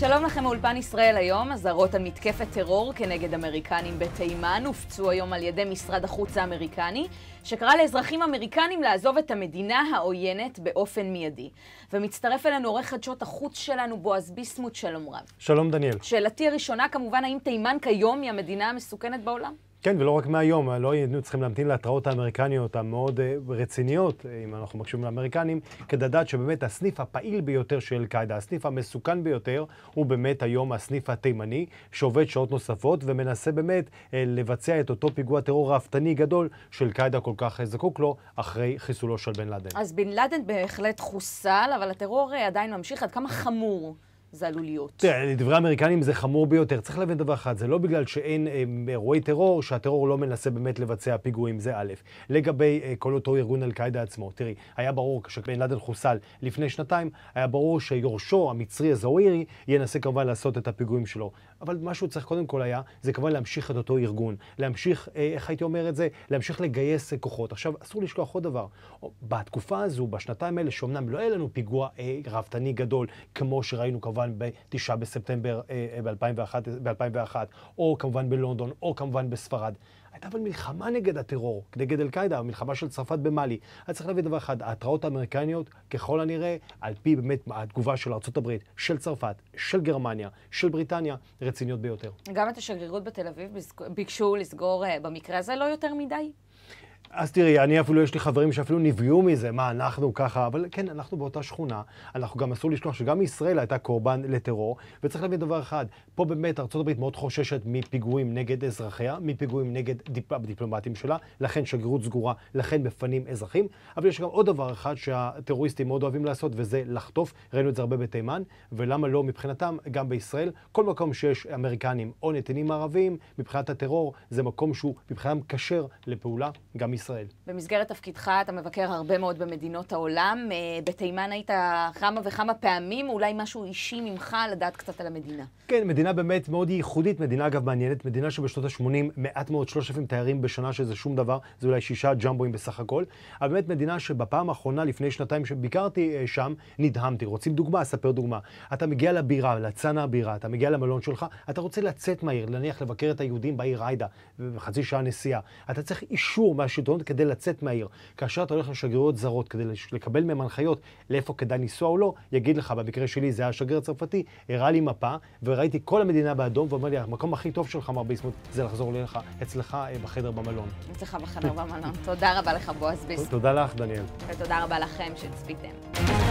שלום לכם מאולפן ישראל היום. אזהרות על מתקפת טרור כנגד אמריקנים בתימן הופצו היום על ידי משרד החוץ האמריקני, שקרא לאזרחים אמריקנים לעזוב את המדינה העוינת באופן מיידי. ומצטרף אלינו עורך חדשות החוץ שלנו, בועז ביסמוט, שלום רב. שלום דניאל. שאלתי הראשונה כמובן, האם תימן כיום היא המדינה המסוכנת בעולם? כן, ולא רק מהיום, לא היינו צריכים להמתין להתראות האמריקניות המאוד אה, רציניות, אה, אם אנחנו מקשיבים לאמריקנים, כדי לדעת שבאמת הסניף הפעיל ביותר של אל-קאעידה, הסניף המסוכן ביותר, הוא באמת היום הסניף התימני, שעובד שעות נוספות ומנסה באמת אה, לבצע את אותו פיגוע טרור ראפתני גדול שאל-קאעידה כל כך זקוק לו אחרי חיסולו של בן לאדן. אז בן לאדן בהחלט חוסל, אבל הטרור עדיין ממשיך. עד כמה חמור זה עלול להיות. תראה, לדברי האמריקנים זה חמור ביותר. צריך להבין דבר אחד, זה לא בגלל שאין אה, אירועי טרור, שהטרור לא מנסה באמת לבצע פיגועים, זה א'. לגבי אה, כל אותו ארגון אל-קאעידה עצמו, תראי, היה ברור כשבן לאדן חוסל לפני שנתיים, היה ברור שיורשו המצרי הזוהירי ינסה כמובן לעשות את הפיגועים שלו. אבל מה שהוא צריך קודם כל היה, זה כמובן להמשיך את אותו ארגון. להמשיך, אה, איך הייתי אומר את זה? להמשיך לגייס כוחות. עכשיו, אסור לשכוח עוד דבר. בתקופה הזו, בשנתיים האלה, שאומנם לא היה לנו פיגוע אה, רבתני גדול, כמו שראינו כמובן כמובן ב-9 בספטמבר אה, אה, ב-2001, או כמובן בלונדון, או כמובן בספרד. הייתה אבל מלחמה נגד הטרור, נגד אל-קאעידה, המלחמה של צרפת במאלי. אז צריך להבין דבר אחד, ההתראות האמריקניות, ככל הנראה, על פי באמת התגובה של ארה"ב, של צרפת, של גרמניה, של בריטניה, רציניות ביותר. גם את השגרירות בתל אביב ביקשו לסגור אה, במקרה הזה לא יותר מדי? אז תראי, אני אפילו, יש לי חברים שאפילו נפגעו מזה, מה, אנחנו ככה, אבל כן, אנחנו באותה שכונה, אנחנו גם אסור לשכוח שגם ישראל הייתה קורבן לטרור, וצריך להבין דבר אחד, פה באמת ארה"ב מאוד חוששת מפיגועים נגד אזרחיה, מפיגועים נגד דיפ... דיפלומטים שלה, לכן שגרירות סגורה, לכן מפנים אזרחים, אבל יש גם עוד דבר אחד שהטרוריסטים מאוד אוהבים לעשות, וזה לחטוף, ראינו את זה הרבה בתימן, ולמה לא מבחינתם, גם בישראל, כל מקום שיש אמריקנים או נתינים ערבים, מבחינת הטרור, זה מקום שהוא מבחינתם כשר לפעולה, גם ישראל. במסגרת תפקידך אתה מבקר הרבה מאוד במדינות העולם. אה, בתימן היית כמה וכמה פעמים, אולי משהו אישי ממך לדעת קצת על המדינה. כן, מדינה באמת מאוד ייחודית, מדינה אגב מעניינת, מדינה שבשנות ה-80 מעט מאוד 3,000 תיירים בשנה, שזה שום דבר, זה אולי שישה ג'מבואים בסך הכל. אבל באמת מדינה שבפעם האחרונה, לפני שנתיים שביקרתי אה, שם, נדהמתי. רוצים דוגמה? אספר דוגמה. אתה מגיע לבירה, לצאנה הבירה, אתה מגיע למלון שלך, אתה רוצה לצאת מהעיר, נניח לבקר את היהודים בעיר עאידה, בחצי שעה נסיעה. אתה צריך אישור מהשלטון. גדול כדי לצאת מהעיר. כאשר אתה הולך לשגרירויות זרות כדי לקבל מהם הנחיות לאיפה כדאי לנסוע או לא, יגיד לך, במקרה שלי זה היה השגריר הצרפתי, הראה לי מפה, וראיתי כל המדינה באדום, ואומר לי, המקום הכי טוב שלך, מר ביסמוט, זה לחזור אליך, אצלך אה, בחדר במלון. אצלך בחדר במלון. תודה רבה לך, בועז ביסמוט. תודה לך, דניאל. ותודה רבה לכם שצפיתם.